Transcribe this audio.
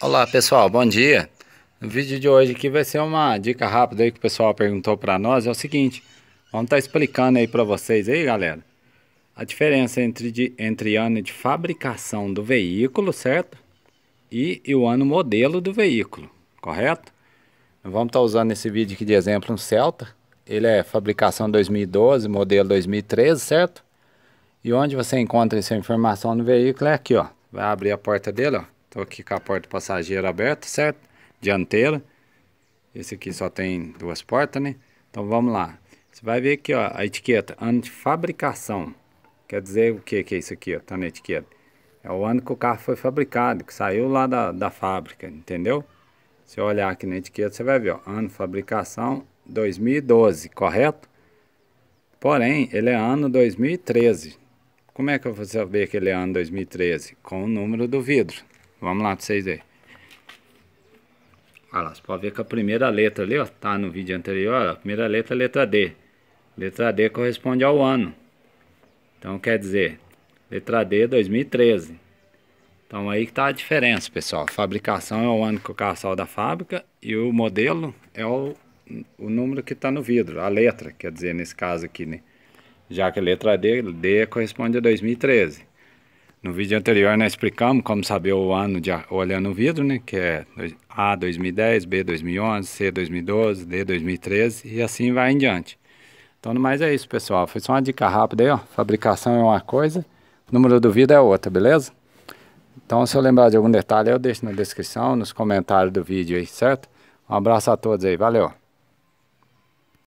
Olá pessoal, bom dia. O vídeo de hoje aqui vai ser uma dica rápida aí que o pessoal perguntou para nós, é o seguinte, vamos estar tá explicando aí para vocês aí, galera, a diferença entre de, entre ano de fabricação do veículo, certo? E, e o ano modelo do veículo, correto? vamos estar tá usando esse vídeo aqui de exemplo um Celta, ele é fabricação 2012, modelo 2013, certo? E onde você encontra essa informação no veículo é aqui, ó. Vai abrir a porta dele, ó Tô aqui com a porta passageira aberta, certo? Dianteira. Esse aqui só tem duas portas, né? Então vamos lá. Você vai ver aqui, ó, a etiqueta, ano de fabricação. Quer dizer o que que é isso aqui, ó, tá na etiqueta. É o ano que o carro foi fabricado, que saiu lá da, da fábrica, entendeu? Se olhar aqui na etiqueta, você vai ver, ó, ano de fabricação 2012, correto? Porém, ele é ano 2013. Como é que eu vou saber que ele é ano 2013? Com o número do vidro. Vamos lá pra vocês verem. Olha lá, você pode ver que a primeira letra ali, ó, tá no vídeo anterior, ó, a primeira letra é letra D. Letra D corresponde ao ano. Então quer dizer, letra D 2013. Então aí que tá a diferença, pessoal. fabricação é o ano que o carro saiu da fábrica e o modelo é o, o número que está no vidro, a letra, quer dizer, nesse caso aqui, né? Já que a letra D, D corresponde a 2013. No vídeo anterior nós né, explicamos como saber o ano de, olhando o vidro, né? Que é A 2010, B 2011, C 2012, D 2013 e assim vai em diante. Então, no mais é isso, pessoal. Foi só uma dica rápida aí, ó. Fabricação é uma coisa, número do vidro é outra, beleza? Então, se eu lembrar de algum detalhe, eu deixo na descrição, nos comentários do vídeo aí, certo? Um abraço a todos aí, valeu!